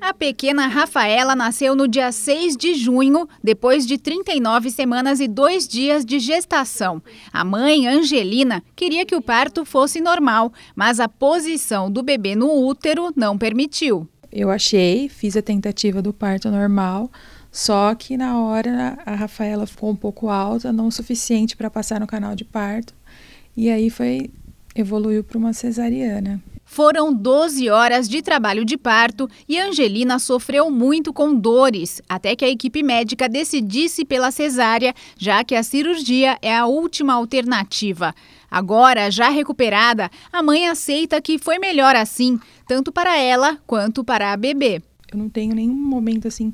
A pequena Rafaela nasceu no dia 6 de junho, depois de 39 semanas e dois dias de gestação. A mãe, Angelina, queria que o parto fosse normal, mas a posição do bebê no útero não permitiu. Eu achei, fiz a tentativa do parto normal, só que na hora a Rafaela ficou um pouco alta, não o suficiente para passar no canal de parto, e aí foi evoluiu para uma cesariana. Foram 12 horas de trabalho de parto e Angelina sofreu muito com dores, até que a equipe médica decidisse pela cesárea, já que a cirurgia é a última alternativa. Agora, já recuperada, a mãe aceita que foi melhor assim, tanto para ela quanto para a bebê. Eu não tenho nenhum momento assim,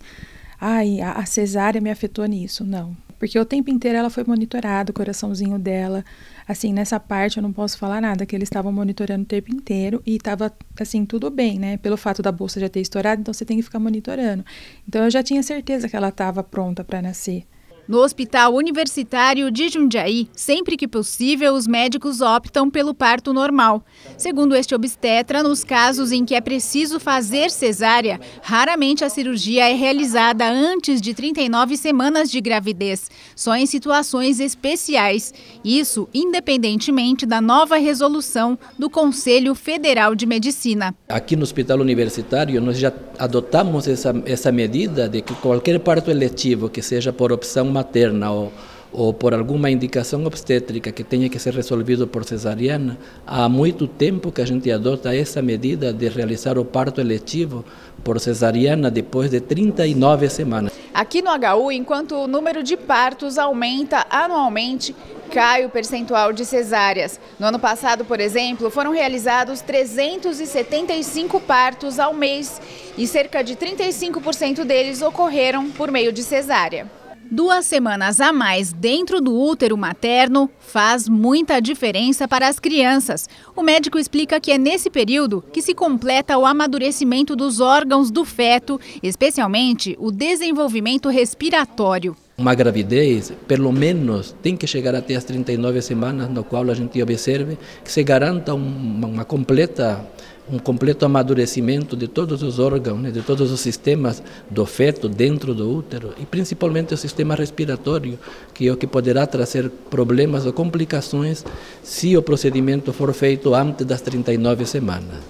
ai, a cesárea me afetou nisso. Não. Porque o tempo inteiro ela foi monitorada, o coraçãozinho dela. Assim, nessa parte eu não posso falar nada, que eles estavam monitorando o tempo inteiro e estava, assim, tudo bem, né? Pelo fato da bolsa já ter estourado, então você tem que ficar monitorando. Então eu já tinha certeza que ela estava pronta para nascer. No Hospital Universitário de Jundiaí, sempre que possível, os médicos optam pelo parto normal. Segundo este obstetra, nos casos em que é preciso fazer cesárea, raramente a cirurgia é realizada antes de 39 semanas de gravidez, só em situações especiais. Isso independentemente da nova resolução do Conselho Federal de Medicina. Aqui no Hospital Universitário, nós já adotamos essa, essa medida de que qualquer parto eletivo que seja por opção materna ou, ou por alguma indicação obstétrica que tenha que ser resolvido por cesariana, há muito tempo que a gente adota essa medida de realizar o parto eletivo por cesariana depois de 39 semanas. Aqui no HU, enquanto o número de partos aumenta anualmente, cai o percentual de cesáreas. No ano passado, por exemplo, foram realizados 375 partos ao mês e cerca de 35% deles ocorreram por meio de cesárea. Duas semanas a mais dentro do útero materno faz muita diferença para as crianças. O médico explica que é nesse período que se completa o amadurecimento dos órgãos do feto, especialmente o desenvolvimento respiratório. Uma gravidez, pelo menos, tem que chegar até as 39 semanas, no qual a gente observe que se garanta uma completa um completo amadurecimento de todos os órgãos, né, de todos os sistemas do feto dentro do útero e principalmente o sistema respiratório, que é o que poderá trazer problemas ou complicações se o procedimento for feito antes das 39 semanas.